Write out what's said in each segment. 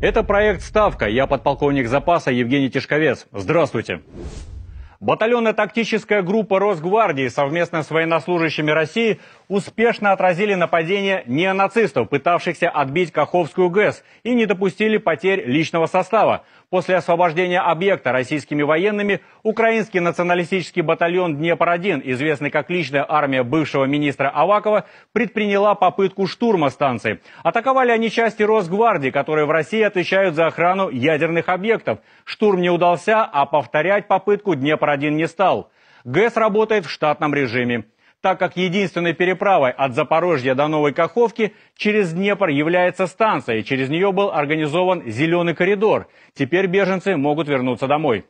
Это проект «Ставка». Я подполковник запаса Евгений Тишковец. Здравствуйте. Батальонная тактическая группа Росгвардии совместно с военнослужащими России успешно отразили нападение неонацистов, пытавшихся отбить Каховскую ГЭС, и не допустили потерь личного состава. После освобождения объекта российскими военными, украинский националистический батальон «Днепр-1», известный как личная армия бывшего министра Авакова, предприняла попытку штурма станции. Атаковали они части Росгвардии, которые в России отвечают за охрану ядерных объектов. Штурм не удался, а повторять попытку «Днепр-1» не стал. ГЭС работает в штатном режиме так как единственной переправой от Запорожья до Новой Каховки через Днепр является станция, и через нее был организован «Зеленый коридор». Теперь беженцы могут вернуться домой.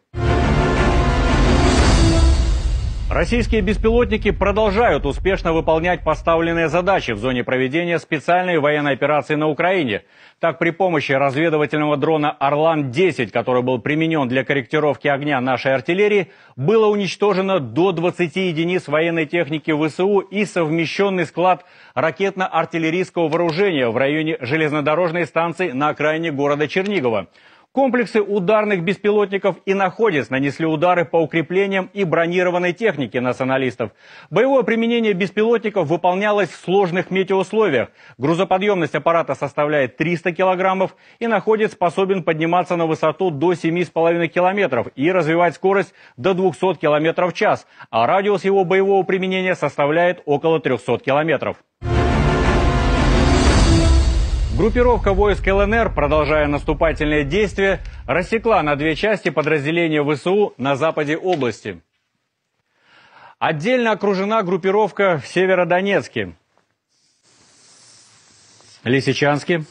Российские беспилотники продолжают успешно выполнять поставленные задачи в зоне проведения специальной военной операции на Украине. Так, при помощи разведывательного дрона «Орлан-10», который был применен для корректировки огня нашей артиллерии, было уничтожено до 20 единиц военной техники ВСУ и совмещенный склад ракетно-артиллерийского вооружения в районе железнодорожной станции на окраине города Чернигова. Комплексы ударных беспилотников и «Находец» нанесли удары по укреплениям и бронированной технике националистов. Боевое применение беспилотников выполнялось в сложных метеоусловиях. Грузоподъемность аппарата составляет 300 килограммов, и «Находец» способен подниматься на высоту до 7,5 километров и развивать скорость до 200 километров в час, а радиус его боевого применения составляет около 300 километров. Группировка войск ЛНР, продолжая наступательные действия, рассекла на две части подразделения ВСУ на западе области. Отдельно окружена группировка в Северодонецке, Лисичанске,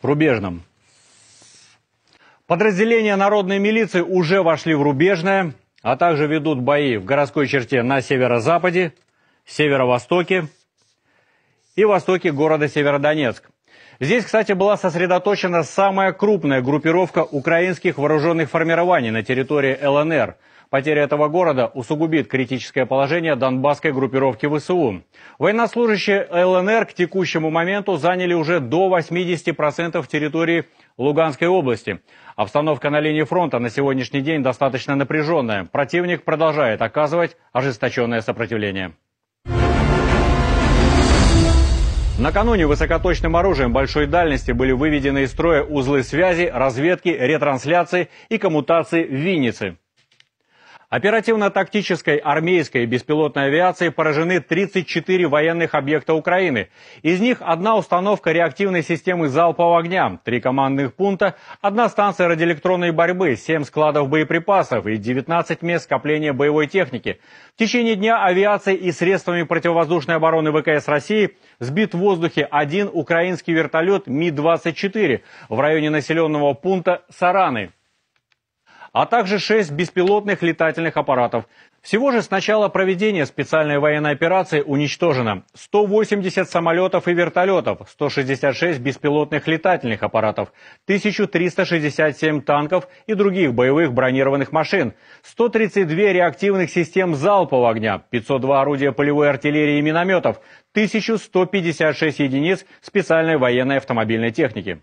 Рубежном. Подразделения народной милиции уже вошли в Рубежное, а также ведут бои в городской черте на северо-западе, северо-востоке, и востоке города Северодонецк. Здесь, кстати, была сосредоточена самая крупная группировка украинских вооруженных формирований на территории ЛНР. Потеря этого города усугубит критическое положение донбасской группировки ВСУ. Военнослужащие ЛНР к текущему моменту заняли уже до 80% территории Луганской области. Обстановка на линии фронта на сегодняшний день достаточно напряженная. Противник продолжает оказывать ожесточенное сопротивление. Накануне высокоточным оружием большой дальности были выведены из строя узлы связи, разведки, ретрансляции и коммутации в Виннице. Оперативно-тактической армейской беспилотной авиацией поражены 34 военных объекта Украины. Из них одна установка реактивной системы залпового огня, три командных пункта, одна станция радиоэлектронной борьбы, семь складов боеприпасов и 19 мест скопления боевой техники. В течение дня авиацией и средствами противовоздушной обороны ВКС России сбит в воздухе один украинский вертолет Ми-24 в районе населенного пункта Сараны а также шесть беспилотных летательных аппаратов. Всего же с начала проведения специальной военной операции уничтожено 180 самолетов и вертолетов, 166 беспилотных летательных аппаратов, 1367 танков и других боевых бронированных машин, 132 реактивных систем залпового огня, 502 орудия полевой артиллерии и минометов, 1156 единиц специальной военной автомобильной техники.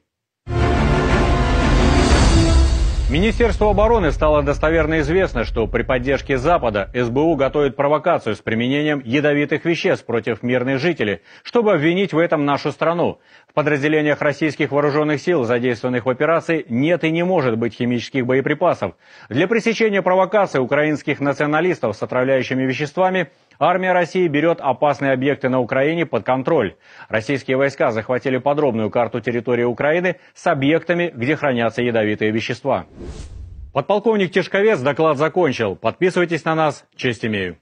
Министерству обороны стало достоверно известно, что при поддержке Запада СБУ готовит провокацию с применением ядовитых веществ против мирных жителей, чтобы обвинить в этом нашу страну. В подразделениях российских вооруженных сил, задействованных в операции, нет и не может быть химических боеприпасов. Для пресечения провокации украинских националистов с отравляющими веществами – Армия России берет опасные объекты на Украине под контроль. Российские войска захватили подробную карту территории Украины с объектами, где хранятся ядовитые вещества. Подполковник Тишковец доклад закончил. Подписывайтесь на нас. Честь имею.